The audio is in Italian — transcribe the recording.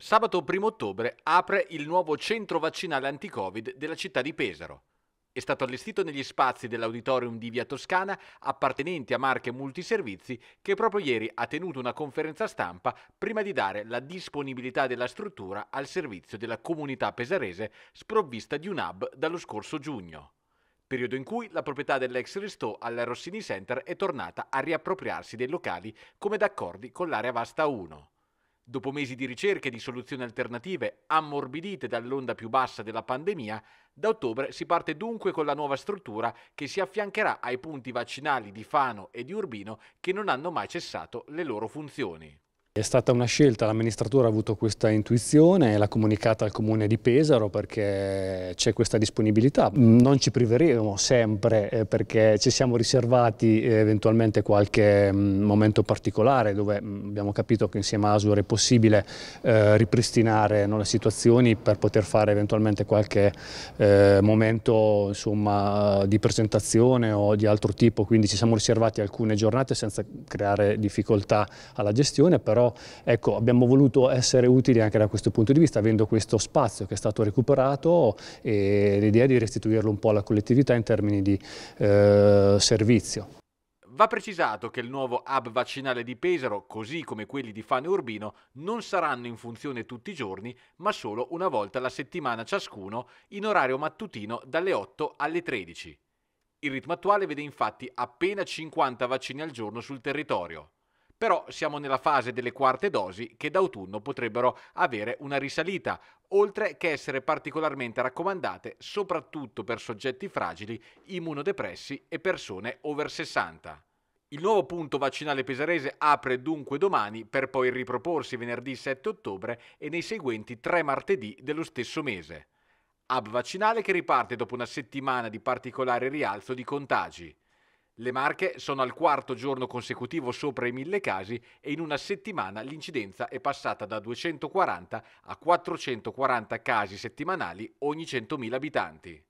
Sabato 1 ottobre apre il nuovo centro vaccinale anti-Covid della città di Pesaro. È stato allestito negli spazi dell'auditorium di Via Toscana appartenenti a Marche Multiservizi che proprio ieri ha tenuto una conferenza stampa prima di dare la disponibilità della struttura al servizio della comunità pesarese sprovvista di un hub dallo scorso giugno. Periodo in cui la proprietà dell'ex Restò alla Rossini Center è tornata a riappropriarsi dei locali come d'accordi con l'area Vasta 1. Dopo mesi di ricerche di soluzioni alternative ammorbidite dall'onda più bassa della pandemia, da ottobre si parte dunque con la nuova struttura che si affiancherà ai punti vaccinali di Fano e di Urbino che non hanno mai cessato le loro funzioni. È stata una scelta, l'amministratore ha avuto questa intuizione e l'ha comunicata al comune di Pesaro perché c'è questa disponibilità. Non ci priveremo sempre eh, perché ci siamo riservati eh, eventualmente qualche mm, momento particolare dove mm, abbiamo capito che insieme a Asur è possibile eh, ripristinare le situazioni per poter fare eventualmente qualche momento insomma, di presentazione o di altro tipo, quindi ci siamo riservati alcune giornate senza creare difficoltà alla gestione, però ecco, abbiamo voluto essere utili anche da questo punto di vista, avendo questo spazio che è stato recuperato e l'idea di restituirlo un po' alla collettività in termini di eh, servizio. Va precisato che il nuovo hub vaccinale di Pesaro, così come quelli di Fano e Urbino, non saranno in funzione tutti i giorni, ma solo una volta alla settimana ciascuno, in orario mattutino dalle 8 alle 13. Il ritmo attuale vede infatti appena 50 vaccini al giorno sul territorio però siamo nella fase delle quarte dosi che d'autunno potrebbero avere una risalita, oltre che essere particolarmente raccomandate soprattutto per soggetti fragili, immunodepressi e persone over 60. Il nuovo punto vaccinale pesarese apre dunque domani per poi riproporsi venerdì 7 ottobre e nei seguenti tre martedì dello stesso mese. Hub vaccinale che riparte dopo una settimana di particolare rialzo di contagi. Le Marche sono al quarto giorno consecutivo sopra i mille casi e in una settimana l'incidenza è passata da 240 a 440 casi settimanali ogni 100.000 abitanti.